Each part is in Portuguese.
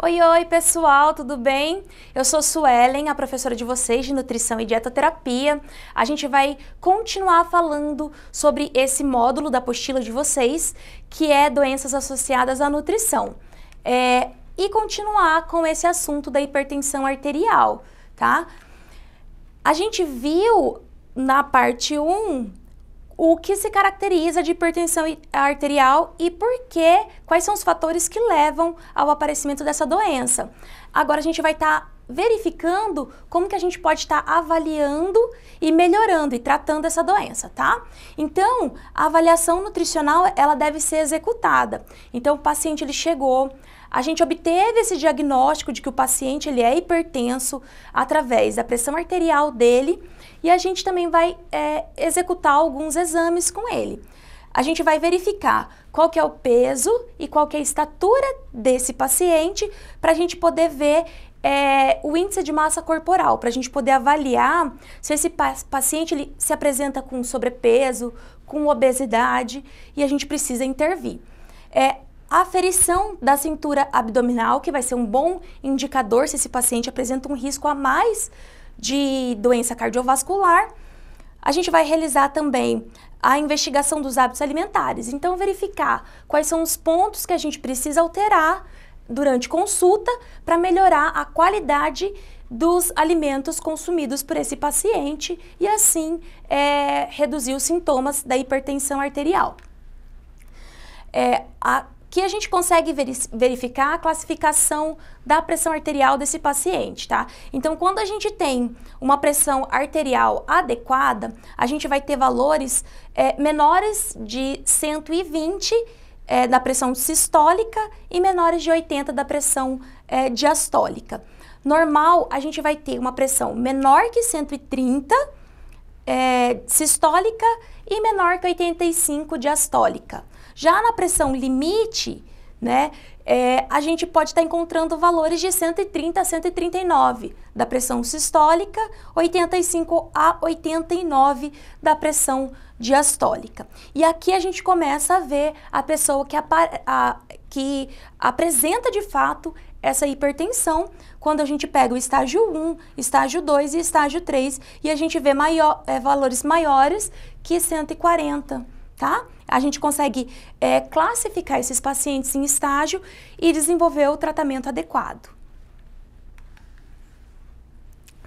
Oi, oi, pessoal, tudo bem? Eu sou Suelen, a professora de vocês de nutrição e dietoterapia. A gente vai continuar falando sobre esse módulo da apostila de vocês, que é doenças associadas à nutrição. É, e continuar com esse assunto da hipertensão arterial, tá? A gente viu na parte 1 o que se caracteriza de hipertensão arterial e por que, quais são os fatores que levam ao aparecimento dessa doença. Agora a gente vai estar tá verificando como que a gente pode estar avaliando e melhorando e tratando essa doença, tá? Então, a avaliação nutricional, ela deve ser executada. Então, o paciente ele chegou, a gente obteve esse diagnóstico de que o paciente ele é hipertenso através da pressão arterial dele e a gente também vai é, executar alguns exames com ele. A gente vai verificar qual que é o peso e qual que é a estatura desse paciente para a gente poder ver é, o índice de massa corporal, para a gente poder avaliar se esse paciente ele se apresenta com sobrepeso, com obesidade e a gente precisa intervir. É, a aferição da cintura abdominal, que vai ser um bom indicador se esse paciente apresenta um risco a mais de doença cardiovascular. A gente vai realizar também a investigação dos hábitos alimentares. Então, verificar quais são os pontos que a gente precisa alterar durante consulta para melhorar a qualidade dos alimentos consumidos por esse paciente e assim é, reduzir os sintomas da hipertensão arterial. É, aqui a gente consegue verificar a classificação da pressão arterial desse paciente, tá? Então, quando a gente tem uma pressão arterial adequada, a gente vai ter valores é, menores de 120 é, da pressão sistólica e menores de 80 da pressão é, diastólica. Normal, a gente vai ter uma pressão menor que 130 é, sistólica e menor que 85 diastólica. Já na pressão limite, né, é, a gente pode estar tá encontrando valores de 130 a 139 da pressão sistólica, 85 a 89 da pressão diastólica diastólica. E aqui a gente começa a ver a pessoa que, a, que apresenta de fato essa hipertensão quando a gente pega o estágio 1, estágio 2 e estágio 3 e a gente vê maior, é, valores maiores que 140, tá? A gente consegue é, classificar esses pacientes em estágio e desenvolver o tratamento adequado.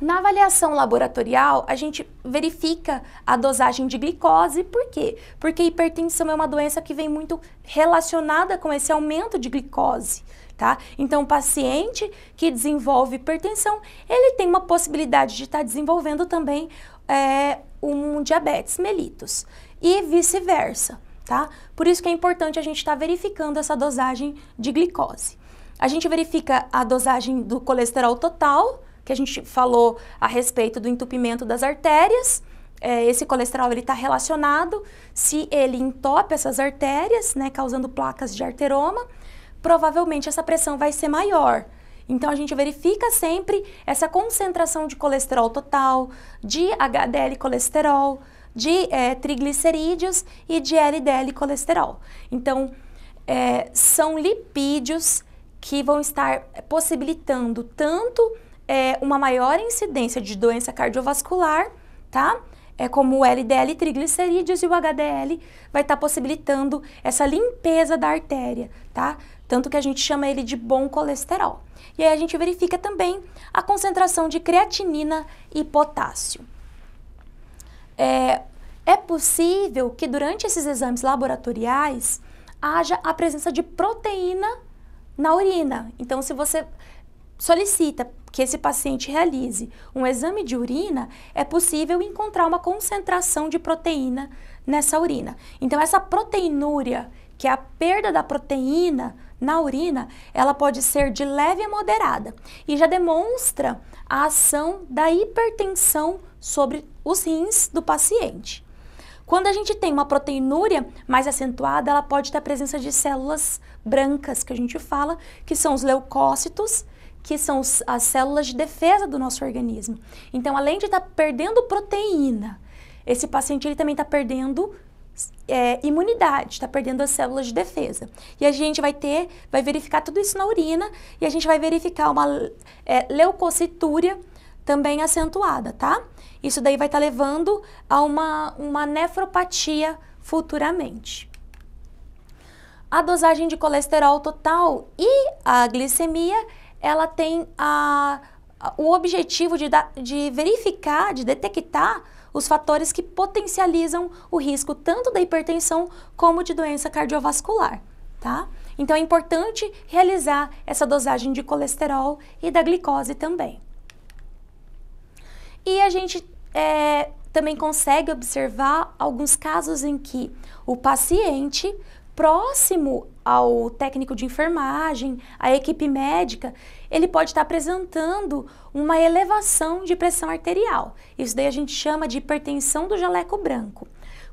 Na avaliação laboratorial, a gente verifica a dosagem de glicose, por quê? Porque hipertensão é uma doença que vem muito relacionada com esse aumento de glicose. Tá? Então, o paciente que desenvolve hipertensão, ele tem uma possibilidade de estar tá desenvolvendo também é, um diabetes mellitus e vice-versa, tá? Por isso que é importante a gente estar tá verificando essa dosagem de glicose. A gente verifica a dosagem do colesterol total, que a gente falou a respeito do entupimento das artérias. É, esse colesterol está relacionado, se ele entope essas artérias, né, causando placas de arteroma, provavelmente essa pressão vai ser maior. Então a gente verifica sempre essa concentração de colesterol total, de HDL colesterol, de é, triglicerídeos e de LDL colesterol. Então é, são lipídios que vão estar possibilitando tanto é, uma maior incidência de doença cardiovascular, tá? É como o LDL triglicerídeos e o HDL vai estar tá possibilitando essa limpeza da artéria, tá? Tanto que a gente chama ele de bom colesterol. E aí a gente verifica também a concentração de creatinina e potássio. É, é possível que durante esses exames laboratoriais haja a presença de proteína na urina. Então, se você solicita que esse paciente realize um exame de urina, é possível encontrar uma concentração de proteína nessa urina. Então, essa proteinúria, que é a perda da proteína na urina, ela pode ser de leve a moderada e já demonstra a ação da hipertensão sobre os rins do paciente. Quando a gente tem uma proteinúria mais acentuada, ela pode ter a presença de células brancas, que a gente fala, que são os leucócitos, que são as células de defesa do nosso organismo. Então, além de estar tá perdendo proteína, esse paciente ele também está perdendo é, imunidade, está perdendo as células de defesa. E a gente vai ter, vai verificar tudo isso na urina e a gente vai verificar uma é, leucocitúria também acentuada, tá? Isso daí vai estar tá levando a uma, uma nefropatia futuramente. A dosagem de colesterol total e a glicemia ela tem a, a, o objetivo de, da, de verificar, de detectar os fatores que potencializam o risco tanto da hipertensão como de doença cardiovascular, tá? Então é importante realizar essa dosagem de colesterol e da glicose também. E a gente é, também consegue observar alguns casos em que o paciente próximo ao técnico de enfermagem, à equipe médica, ele pode estar apresentando uma elevação de pressão arterial. Isso daí a gente chama de hipertensão do jaleco branco.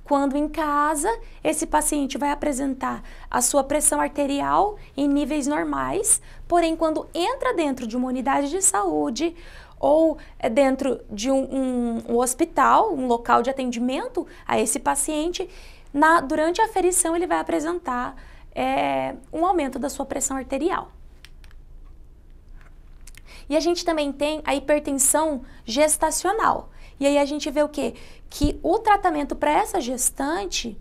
Quando em casa, esse paciente vai apresentar a sua pressão arterial em níveis normais, porém, quando entra dentro de uma unidade de saúde, ou é dentro de um, um, um, hospital, um local de atendimento a esse paciente, na, durante a ferição ele vai apresentar é, um aumento da sua pressão arterial. E a gente também tem a hipertensão gestacional. E aí a gente vê o quê? Que o tratamento para essa gestante,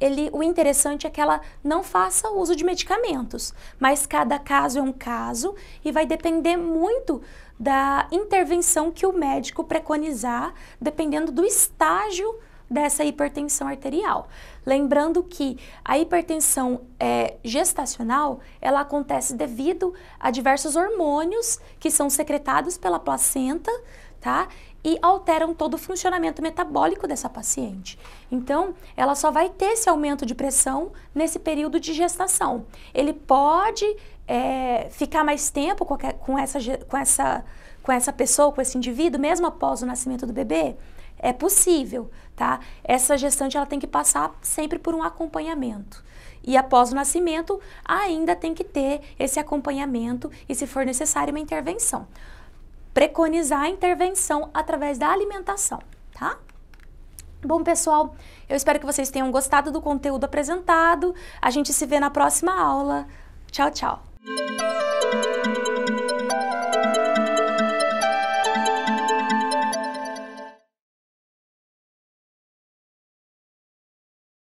ele, o interessante é que ela não faça uso de medicamentos, mas cada caso é um caso e vai depender muito da intervenção que o médico preconizar, dependendo do estágio dessa hipertensão arterial. Lembrando que a hipertensão é, gestacional ela acontece devido a diversos hormônios que são secretados pela placenta, tá? E alteram todo o funcionamento metabólico dessa paciente. Então, ela só vai ter esse aumento de pressão nesse período de gestação. Ele pode é, ficar mais tempo com, com, essa, com, essa, com essa pessoa, com esse indivíduo, mesmo após o nascimento do bebê? É possível, tá? Essa gestante ela tem que passar sempre por um acompanhamento. E após o nascimento, ainda tem que ter esse acompanhamento e, se for necessário, uma intervenção. Preconizar a intervenção através da alimentação, tá? Bom, pessoal, eu espero que vocês tenham gostado do conteúdo apresentado. A gente se vê na próxima aula. Tchau, tchau.